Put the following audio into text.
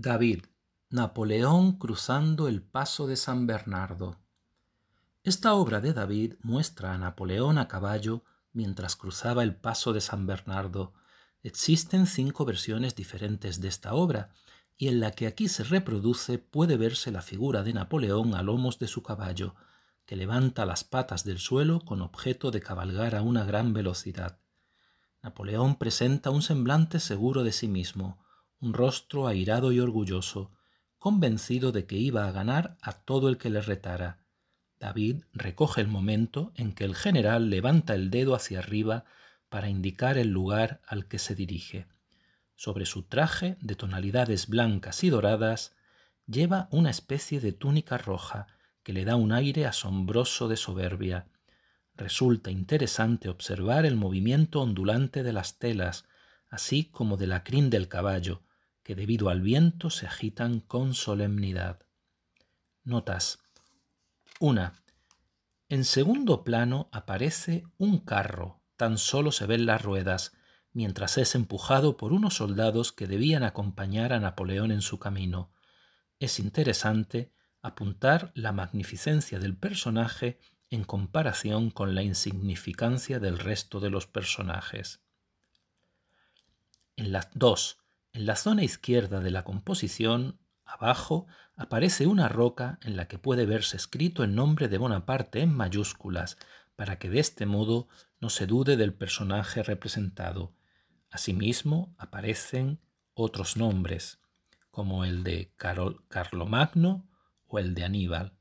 David, Napoleón cruzando el paso de San Bernardo. Esta obra de David muestra a Napoleón a caballo mientras cruzaba el paso de San Bernardo. Existen cinco versiones diferentes de esta obra, y en la que aquí se reproduce puede verse la figura de Napoleón a lomos de su caballo, que levanta las patas del suelo con objeto de cabalgar a una gran velocidad. Napoleón presenta un semblante seguro de sí mismo, un rostro airado y orgulloso, convencido de que iba a ganar a todo el que le retara. David recoge el momento en que el general levanta el dedo hacia arriba para indicar el lugar al que se dirige. Sobre su traje, de tonalidades blancas y doradas, lleva una especie de túnica roja que le da un aire asombroso de soberbia. Resulta interesante observar el movimiento ondulante de las telas, así como de la crin del caballo, que debido al viento se agitan con solemnidad. Notas. 1. En segundo plano aparece un carro, tan solo se ven las ruedas, mientras es empujado por unos soldados que debían acompañar a Napoleón en su camino. Es interesante apuntar la magnificencia del personaje en comparación con la insignificancia del resto de los personajes. En las dos, en la zona izquierda de la composición, abajo, aparece una roca en la que puede verse escrito el nombre de Bonaparte en mayúsculas, para que de este modo no se dude del personaje representado. Asimismo, aparecen otros nombres, como el de Carlomagno o el de Aníbal.